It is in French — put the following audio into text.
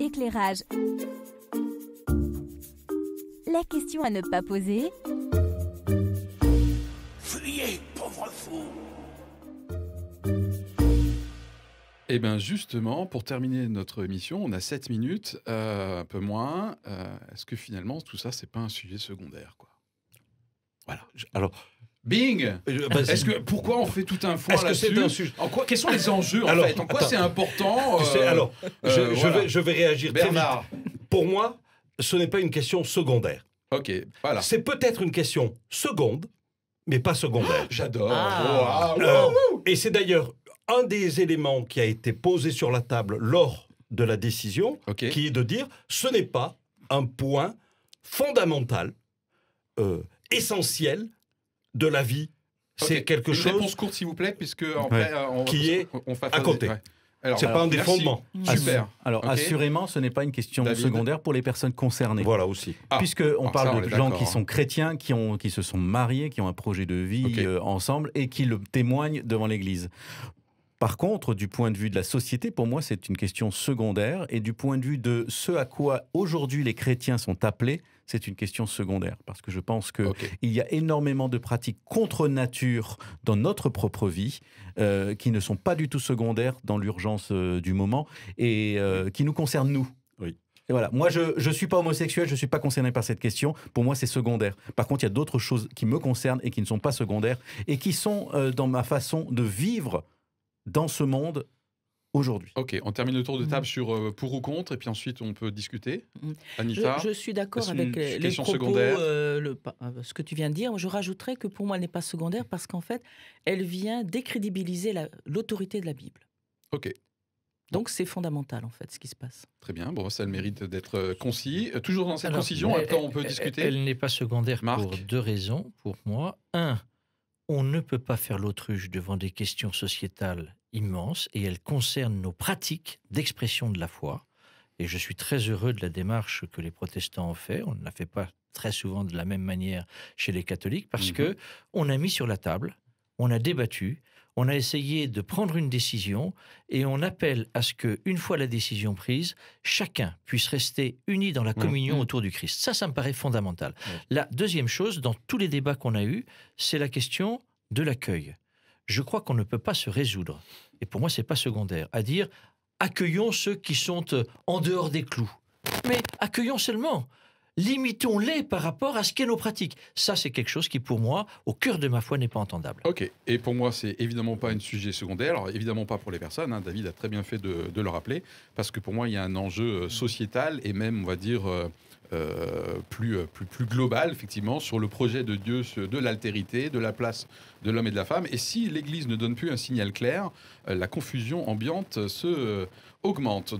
éclairage. La question à ne pas poser. Fuyez, pauvre fou Eh bien justement, pour terminer notre émission, on a 7 minutes, euh, un peu moins. Euh, est-ce que finalement tout ça, c'est pas un sujet secondaire quoi Voilà. Alors, Bing euh, bah, Est-ce que pourquoi on fait tout un foin là-dessus sujet En quoi Quels sont les enjeux en fait En quoi c'est important euh, Alors, euh, je, vais, réagir Très vite. Pour moi, ce n'est pas une question secondaire. Ok, voilà. C'est peut-être une question seconde, mais pas secondaire. J'adore. Ah. et c'est d'ailleurs un des éléments qui a été posé sur la table lors de la décision, qui est de dire ce n'est pas un point fondamental, essentiel de la vie. C'est quelque Une chose. Réponse courte, s'il vous plaît, puisque en fait, euh, qui est à côté. Ce C'est pas un euh, des Super. Alors, assurément, ce n'est pas une question secondaire pour les personnes concernées. Voilà aussi. Ah. Puisque Puisqu'on ah, parle de gens qui sont chrétiens, qui, ont, qui se sont mariés, qui ont un projet de vie euh, ensemble et qui le témoignent devant l'Église. Par contre, du point de vue de la société, pour moi, c'est une question secondaire. Et du point de vue de ce à quoi aujourd'hui les chrétiens sont appelés, c'est une question secondaire. Parce que je pense qu'il y a énormément de pratiques contre nature dans notre propre vie euh, qui ne sont pas du tout secondaires dans l'urgence euh, du moment et euh, qui nous concernent nous. Oui. Et voilà. Moi, je ne suis pas homosexuel, je ne suis pas concerné par cette question. Pour moi, c'est secondaire. Par contre, il y a d'autres choses qui me concernent et qui ne sont pas secondaires et qui sont dans ma façon de vivre dans ce monde aujourd'hui. Ok, on termine le tour de mm. table sur euh, pour ou contre, et puis ensuite on peut discuter. Mm. Anita Je, suis d'accord avec euh, les, les propos, euh, ce que tu viens de dire. Je rajouterais que pour moi, elle n'est pas secondaire parce qu'en fait, elle vient décrédibiliser l'autorité de la Bible. Ok. Donc c'est fondamental en fait ce qui se passe. Très bien, bon ça le mérite d'être concis. toujours dans cette concision, on peut discuter. Elle, n'est pas secondaire pour deux raisons pour moi. Un, on ne peut pas faire l'autruche devant des questions sociétales immense et elle concerne nos pratiques d'expression de la foi. Et je suis très heureux de la démarche que les protestants ont fait. On ne la fait pas très souvent de la même manière chez les catholiques parce mhm. que on a mis sur la table, on a débattu, on a essayé de prendre une décision et on appelle à ce que, une fois la décision prise, chacun puisse rester uni dans la mhm. communion mhm. autour du Christ. Ça, ça me paraît fondamental. La deuxième chose, dans tous les débats qu'on a eus, c'est la question de l'accueil je crois qu'on ne peut pas se résoudre, et pour moi c'est pas secondaire, à dire accueillons ceux qui sont euh, en dehors des clous. Mais accueillons seulement limitons-les par rapport à ce qu'est nos pratiques. Ça, c'est quelque chose qui, pour moi, au cœur de ma foi, n'est pas entendable. Ok, et pour moi, c'est évidemment pas un sujet secondaire. évidemment pas pour les personnes, hein. David a très bien fait de, le rappeler, parce que pour moi, il y a un enjeu euh, sociétal et même, on va dire... Euh, euh, plus, plus, plus global, effectivement, sur le projet de Dieu, de l'altérité, de la place de l'homme et de la femme. Et si l'Église ne donne plus un signal clair, la confusion ambiante se augmente.